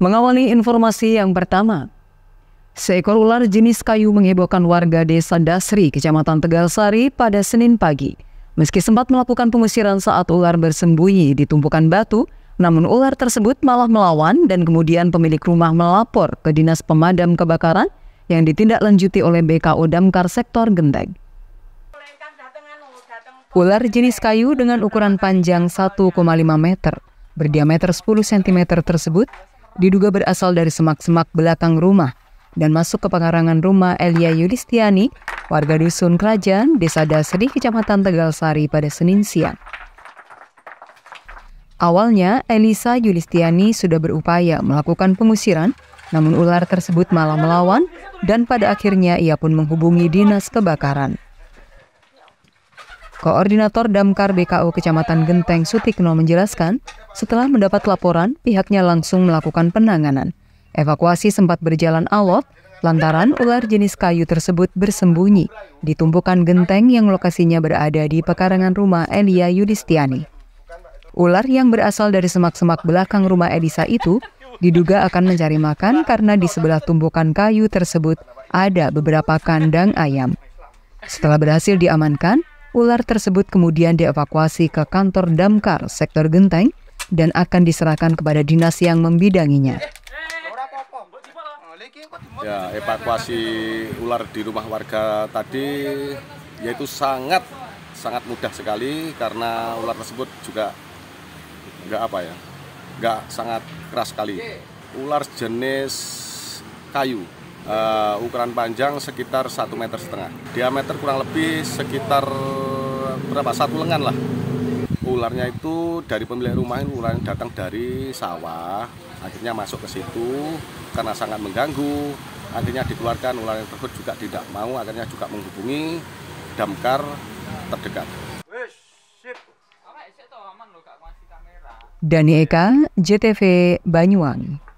Mengawali informasi yang pertama, seekor ular jenis kayu menghebohkan warga desa Dasri, kecamatan Tegal Sari pada Senin pagi. Meski sempat melakukan pengusiran saat ular bersembunyi di tumpukan batu, namun ular tersebut malah melawan dan kemudian pemilik rumah melapor ke Dinas Pemadam Kebakaran yang ditindaklanjuti oleh BKO Damkar Sektor Genteng. Ular jenis kayu dengan ukuran panjang 1,5 meter, berdiameter 10 cm tersebut diduga berasal dari semak-semak belakang rumah dan masuk ke pengarangan rumah Elia Yulistiani, warga dusun Kerajaan, Desa Dasri, Kecamatan Tegal Sari pada Senin siang. Awalnya, Elisa Yulistiani sudah berupaya melakukan pengusiran, namun ular tersebut malah melawan dan pada akhirnya ia pun menghubungi dinas kebakaran. Koordinator Damkar BKU Kecamatan Genteng Sutikno menjelaskan, setelah mendapat laporan, pihaknya langsung melakukan penanganan. Evakuasi sempat berjalan alot lantaran ular jenis kayu tersebut bersembunyi di tumpukan genteng yang lokasinya berada di pekarangan rumah Elia Yudistiani. Ular yang berasal dari semak-semak belakang rumah Elisa itu diduga akan mencari makan karena di sebelah tumpukan kayu tersebut ada beberapa kandang ayam. Setelah berhasil diamankan, Ular tersebut kemudian dievakuasi ke kantor damkar sektor Genteng dan akan diserahkan kepada dinas yang membidanginya. Ya, evakuasi ular di rumah warga tadi yaitu sangat sangat mudah sekali karena ular tersebut juga nggak apa ya, nggak sangat keras sekali. Ular jenis kayu uh, ukuran panjang sekitar satu meter setengah. Diameter kurang lebih sekitar berapa satu lengan lah. Ularnya itu dari pemilik rumah ini ular yang datang dari sawah, akhirnya masuk ke situ karena sangat mengganggu. Akhirnya dikeluarkan ular yang tersebut juga tidak mau, akhirnya juga menghubungi damkar terdekat. Dani Eka, JTV Banyuwangi.